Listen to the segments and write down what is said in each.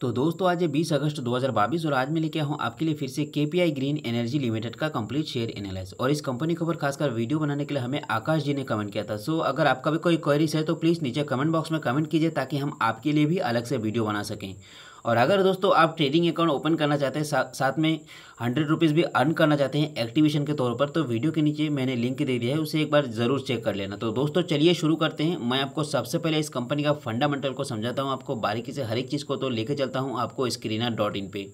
तो दोस्तों आज है 20 अगस्त 2022 और आज मैं लेके आया हूँ आपके लिए फिर से आई ग्रीन एनर्जी लिमिटेड का कंप्लीट शेयर एनालिस और इस कंपनी के ऊपर खासकर वीडियो बनाने के लिए हमें आकाश जी ने कमेंट किया था सो अगर आपका भी कोई क्वेरीज है तो प्लीज़ नीचे कमेंट बॉक्स में कमेंट कीजिए ताकि हम आपके लिए भी अलग से वीडियो बना सकें और अगर दोस्तों आप ट्रेडिंग अकाउंट ओपन करना चाहते हैं सा, साथ में हंड्रेड रुपीज़ भी अर्न करना चाहते हैं एक्टिवेशन के तौर पर तो वीडियो के नीचे मैंने लिंक दे दिया है उसे एक बार ज़रूर चेक कर लेना तो दोस्तों चलिए शुरू करते हैं मैं आपको सबसे पहले इस कंपनी का फंडामेंटल को समझाता हूँ आपको बारीकी से हर एक चीज़ को तो लेकर चलता हूँ आपको स्क्रीना डॉट इन पर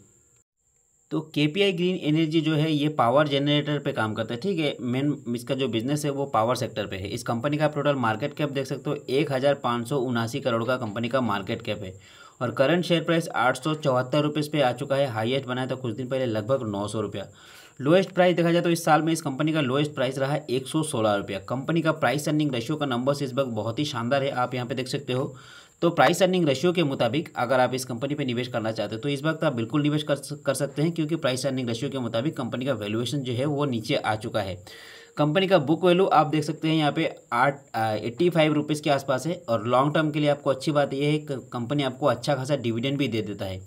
तो के पी आई ग्रीन एनर्जी जो है ये पावर जनरेटर पे काम करता है ठीक है मेन इसका जो बिजनेस है वो पावर सेक्टर पे है इस कंपनी का टोटल मार्केट कैप देख सकते हो एक हज़ार पाँच सौ उनासी करोड़ का कंपनी का मार्केट कैप है और करंट शेयर प्राइस आठ सौ चौहत्तर रुपये पे आ चुका है हाईएस्ट बनाया था तो कुछ दिन पहले लगभग नौ सौ रुपया लोएस्ट प्राइस देखा जाए तो इस साल में इस कंपनी का लोएस्ट प्राइस रहा है एक सौ सोलह रुपया कंपनी का प्राइस अर्निंग रेशियो का नंबर्स इस वक्त बहुत ही शानदार है आप यहाँ पे देख सकते हो तो प्राइस अर्निंग रेशियो के मुताबिक अगर आप इस कंपनी पे निवेश करना चाहते हो तो इस वक्त आप बिल्कुल निवेश कर, कर सकते हैं क्योंकि प्राइस अर्निंग रेशियो के मुताबिक कंपनी का वैल्यूएशन जो है वो नीचे आ चुका है कंपनी का बुक वैल्यू आप देख सकते हैं यहाँ पे आठ एट्टी फाइव रुपीज़ के आसपास है और लॉन्ग टर्म के लिए आपको अच्छी बात यह है कि कंपनी आपको अच्छा खासा डिविडेंड भी दे देता है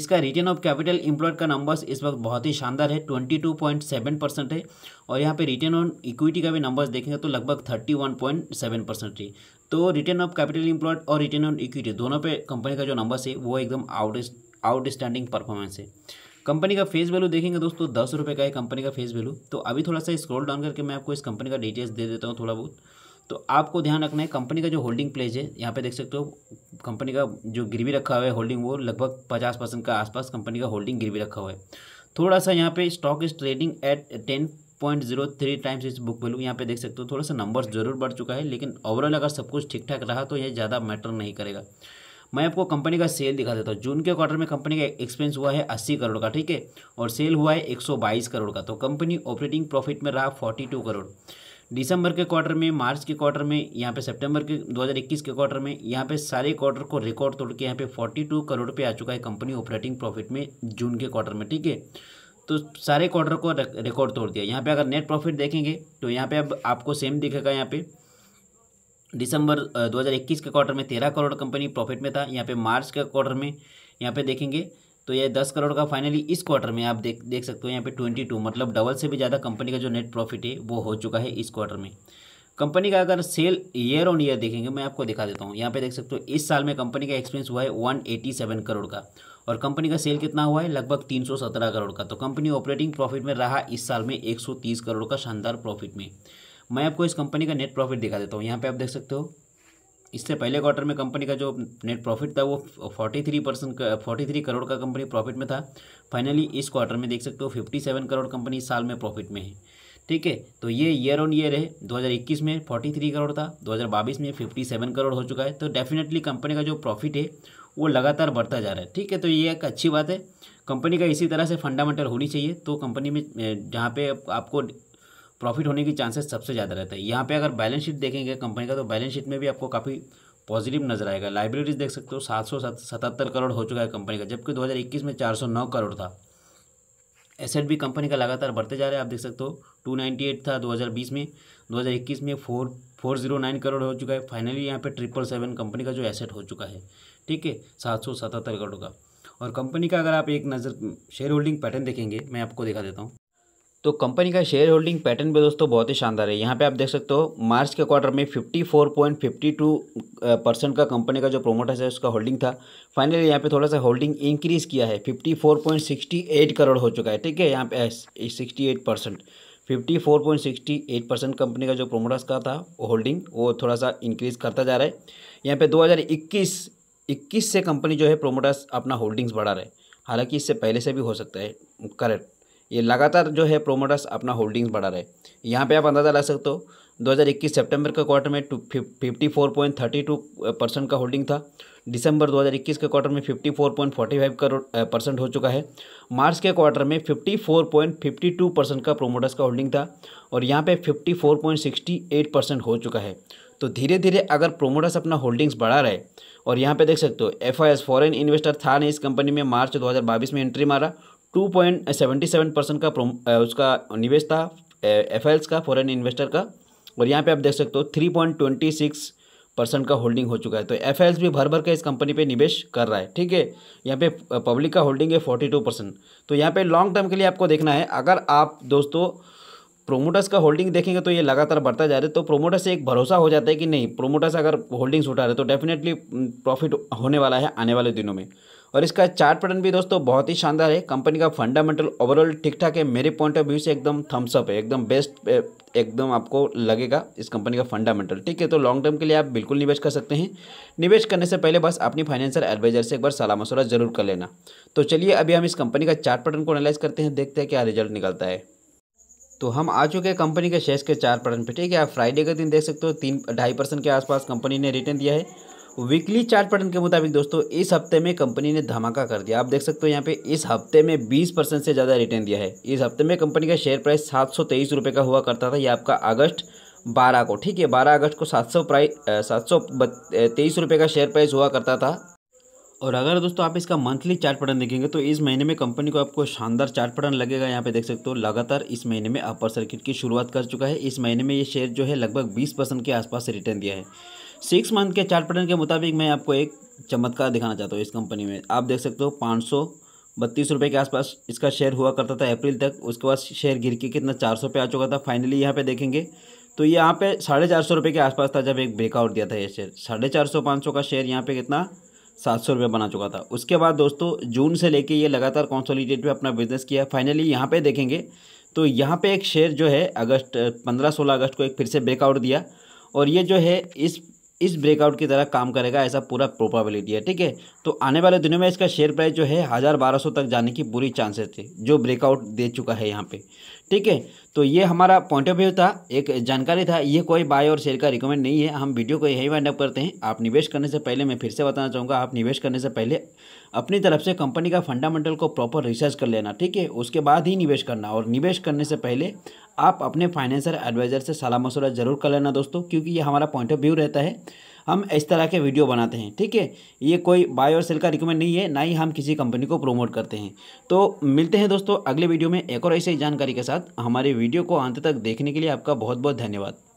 इसका रिटर्न ऑफ कैपिटल इम्प्लॉयड का नंबर्स इस वक्त बहुत ही शानदार है twenty two point seven percent है और यहाँ पे रिटर्न ऑन इक्विटी का भी नंबर्स देखेंगे तो लगभग thirty one point seven percent है तो रिटर्न ऑफ कैपिटल इम्प्लॉयड और रिटर्न ऑन इक्विटी दोनों पे कंपनी का जो नंबर्स है वो एकदम आउट आउटस्टैंडिंग परफॉर्मेंस है कंपनी का फेस वैल्यू देखेंगे दोस्तों दस रुपये का है कंपनी का फेस वैल्यू तो अभी थोड़ा सा स्क्रॉल डाउन करके मैं आपको इस कंपनी का डिटेल्स दे देता हूँ थोड़ा बहुत तो आपको ध्यान रखना है कंपनी का जो होल्डिंग प्लेज है यहाँ पे देख सकते हो कंपनी का जो गिरवी रखा हुआ है होल्डिंग वो लगभग पचास परसेंट का आसपास कंपनी का होल्डिंग गिरवी रखा हुआ है थोड़ा सा यहाँ पे stock is trading at ten point zero three times इस बुक वैल्यू यहाँ पे देख सकते हो थोड़ा सा नंबर जरूर बढ़ चुका है लेकिन ओवरऑल अगर सब कुछ ठीक ठाक रहा तो यह ज़्यादा मैटर नहीं करेगा मैं आपको कंपनी का सेल दिखा देता हूँ जून के क्वार्टर में कंपनी का एक्सपेंस हुआ है अस्सी करोड़ का ठीक है और सेल हुआ है एक सौ बाईस करोड़ का तो कंपनी ऑपरेटिंग प्रॉफिट में रहा फोर्टी टू करोड़ दिसंबर के क्वार्टर में मार्च के क्वार्टर में यहाँ पे सितंबर के 2021 के क्वार्टर में यहाँ पे सारे क्वार्टर को रिकॉर्ड तोड़ के यहाँ पे 42 करोड़ पे आ चुका है कंपनी ऑपरेटिंग प्रॉफिट में जून के क्वार्टर में ठीक है तो सारे क्वार्टर को रिकॉर्ड तोड़ दिया यहाँ पे अगर नेट प्रॉफिट देखेंगे तो यहाँ पे अब आपको सेम दिखेगा यहाँ पर दिसंबर 2021 के क्वार्टर में तेरह करोड़ कंपनी प्रॉफिट में था यहाँ पे मार्च के क्वार्टर में यहाँ पे देखेंगे तो ये दस करोड़ का फाइनली इस क्वार्टर में आप देख देख सकते हो यहाँ पे ट्वेंटी टू मतलब डबल से भी ज़्यादा कंपनी का जो नेट प्रॉफिट है वो हो चुका है इस क्वार्टर में कंपनी का अगर सेल ईयर ऑन ईयर देखेंगे मैं आपको दिखा देता हूँ यहाँ पे देख सकते हो इस साल में कंपनी का एक्सपेंस हुआ है वन एटी सेवन करोड़ का और कंपनी का सेल कितना हुआ है लगभग तीन सौ सत्रह करोड़ का तो कंपनी ऑपरेटिंग प्रॉफिट में रहा इस साल में एक सौ तीस करोड़ का शानदार प्रॉफिट में मैं आपको इस कंपनी का नेट प्रॉफिट दिखा देता हूँ यहाँ पे आप देख सकते हो इससे पहले क्वार्टर में कंपनी का जो नेट प्रॉफिट था वो forty three percent forty three crore का कंपनी प्रॉफिट में था फाइनली इस क्वार्टर में देख सकते हो फिफ्टी सेवन करोड़ कंपनी साल में प्रॉफिट में है ठीक है तो ये ईयर ऑन ईयर है 2021 में 43 करोड़ था 2022 में 57 करोड़ हो चुका है तो डेफिनेटली कंपनी का जो प्रॉफिट है वो लगातार बढ़ता जा रहा है ठीक है तो ये एक अच्छी बात है कंपनी का इसी तरह से फंडामेंटल होनी चाहिए तो कंपनी में जहाँ पे आपको प्रॉफिट होने की चांसेस सबसे ज़्यादा रहता है यहाँ पे अगर बैलेंस शीट देखेंगे कंपनी का तो बैलेंस शीट में भी आपको काफ़ी पॉजिटिव नजर आएगा लाइब्रेरीज देख सकते हो सात सौ सतहत्तर करोड़ हो चुका है कंपनी का जबकि 2021 में 409 करोड़ था एसेट भी कंपनी का लगातार बढ़ते जा रहा है आप देख सकते हो 298 था 2020 में 2021 में four four zero nine crore हो चुका है फाइनली यहाँ पर ट्रिपल सेवन कंपनी का जो एसेट हो चुका है ठीक है सात सौ सतहत्तर करोड़ का और कंपनी का अगर आप एक नज़र शेयर होल्डिंग पैटर्न देखेंगे मैं आपको दिखा देता हूँ तो कंपनी का शेयर होल्डिंग पैटर्न भी दोस्तों बहुत ही शानदार है यहाँ पे आप देख सकते हो मार्च के क्वार्टर में 54.52 परसेंट का कंपनी का जो प्रोमोटर्स है उसका होल्डिंग था फाइनली यहाँ पे थोड़ा सा होल्डिंग इंक्रीज़ किया है 54.68 करोड़ हो चुका है ठीक है यहाँ पे 68 परसेंट एट परसेंट कंपनी का जो प्रोमोटर्स का था होल्डिंग वो थोड़ा सा इंक्रीज़ करता जा रहा है यहाँ पर दो हज़ार से कंपनी जो है प्रोमोटर्स अपना होल्डिंग्स बढ़ा रहे हालांकि इससे पहले से भी हो सकता है करेक्ट ये लगातार जो है प्रोमोटर्स अपना होल्डिंग्स बढ़ा रहे यहाँ पे आप अंदाज़ा लगा सकते हो 2021 सितंबर के क्वार्टर में fifty four point thirty two percent का होल्डिंग था दिसंबर 2021 के क्वार्टर में fifty four point forty five crore percent हो चुका है मार्च के क्वार्टर में fifty four point fifty two percent का प्रोमोटर्स का होल्डिंग था और यहाँ पे fifty four point sixty eight percent हो चुका है तो धीरे धीरे अगर प्रोमोटर्स अपना होल्डिंग्स बढ़ा रहे और यहाँ पे देख सकते हो F I S foreign investor था ने इस कंपनी में मार्च 2022 में एंट्री मारा two point seventy seven percent का उसका निवेश था एफ का फॉरेन इन्वेस्टर का और यहाँ पे आप देख सकते हो three point twenty six percent का होल्डिंग हो चुका है तो एफ भी भर भर के इस कंपनी पे निवेश कर रहा है ठीक है यहाँ पे पब्लिक का होल्डिंग है फोर्टी टू परसेंट तो यहाँ पे लॉन्ग टर्म के लिए आपको देखना है अगर आप दोस्तों प्रोमोटर्स का होल्डिंग देखेंगे तो ये लगातार बढ़ता जा रहा है तो प्रोमोटर्स से एक भरोसा हो जाता है कि नहीं प्रोमोटर्स अगर होल्डिंग्स उठा रहे तो डेफिनेटली प्रॉफिट होने वाला है आने वाले दिनों में और इसका चार्ट पैटर्न भी दोस्तों बहुत ही शानदार है कंपनी का फंडामेंटल ओवरऑल ठीक ठाक है मेरे पॉइंट ऑफ व्यू से एकदम थम्सअप है एकदम बेस्ट एकदम आपको लगेगा इस कंपनी का फंडामेंटल ठीक है तो लॉन्ग टर्म के लिए आप बिल्कुल निवेश कर सकते हैं निवेश करने से पहले बस अपनी फाइनेंशियल एडवाइजर से एक बार सलाह मशुरा जरूर कर लेना तो चलिए अभी हम इस कंपनी का चार्ट पैटर्न को एनालाइज करते हैं देखते हैं क्या रिजल्ट निकलता है तो हम आ चुके हैं कंपनी के शेयर्स के चार पैटर्न पे ठीक है आप फ्राइडे के दिन देख सकते हो तीन ढाई परसेंट के आसपास कंपनी ने रिटर्न दिया है वीकली चार्ट पैटर्न के मुताबिक दोस्तों इस हफ्ते में कंपनी ने धमाका कर दिया आप देख सकते हो यहाँ पे इस हफ्ते में 20 परसेंट से ज़्यादा रिटर्न दिया है इस हफ्ते में कंपनी का शेयर प्राइस सात रुपये का हुआ करता था ये आपका अगस्त बारह को ठीक है बारह अगस्त को सात सौ प्राइस सात सौ तेईस रुपये का शेयर प्राइस हुआ करता था और अगर दोस्तों आप इसका मंथली चार्ट पैटर्न देखेंगे तो इस महीने में कंपनी को आपको शानदार चार्ट पैटर्न लगेगा यहाँ पे देख सकते हो लगातार इस महीने में अपर सर्किट की शुरुआत कर चुका है इस महीने में ये शेयर जो है लगभग 20 परसेंट के आसपास रिटर्न दिया है सिक्स मंथ के चार्ट पैटर्न के मुताबिक मैं आपको एक चमत्कार दिखाना चाहता हूँ इस कंपनी में आप देख सकते हो पाँच सौ बत्तीस रुपये के आसपास इसका शेयर हुआ करता था अप्रैल तक उसके बाद शेयर गिर के कितना चार सौ पे आ चुका था फाइनली यहाँ पे देखेंगे तो यहाँ पे साढ़े चार सौ रुपये के आसपास था जब एक ब्रेकआउट दिया था ये शेयर साढ़े चार सौ पाँच सौ का शेयर यहाँ पे कितना सात सौ रुपये बना चुका था उसके बाद दोस्तों जून से लेके ये लगातार कॉन्सोलिडेट में अपना बिजनेस किया फाइनली यहाँ पर देखेंगे तो यहाँ पर एक शेयर जो है अगस्त पंद्रह सोलह अगस्त को एक फिर से ब्रेकआउट दिया और ये जो है इस इस ब्रेकआउट की तरह काम करेगा ऐसा पूरा प्रोबेबिलिटी है ठीक है तो आने वाले दिनों में इसका शेयर प्राइस जो है हज़ार बारह सौ तक जाने की पूरी चांसेस थे जो ब्रेकआउट दे चुका है यहाँ पे ठीक है तो ये हमारा पॉइंट ऑफ व्यू था एक जानकारी था ये कोई बाय और शेयर का रिकमेंड नहीं है हम वीडियो को यही वाइंड अप करते हैं आप निवेश करने से पहले मैं फिर से बताना चाहूँगा आप निवेश करने से पहले अपनी तरफ से कंपनी का फंडामेंटल को प्रॉपर रिसर्च कर लेना ठीक है उसके बाद ही निवेश करना और निवेश करने से पहले आप अपने फाइनेंशियल एडवाइज़र से सलाह मशवरा ज़रूर कर लेना दोस्तों क्योंकि ये हमारा पॉइंट ऑफ व्यू रहता है हम इस तरह के वीडियो बनाते हैं ठीक है ये कोई बाय और सेल का रिकमेंड नहीं है ना ही हम किसी कंपनी को प्रमोट करते हैं तो मिलते हैं दोस्तों अगले वीडियो में एक और ऐसी जानकारी के साथ हमारे वीडियो को अंत तक देखने के लिए आपका बहुत बहुत धन्यवाद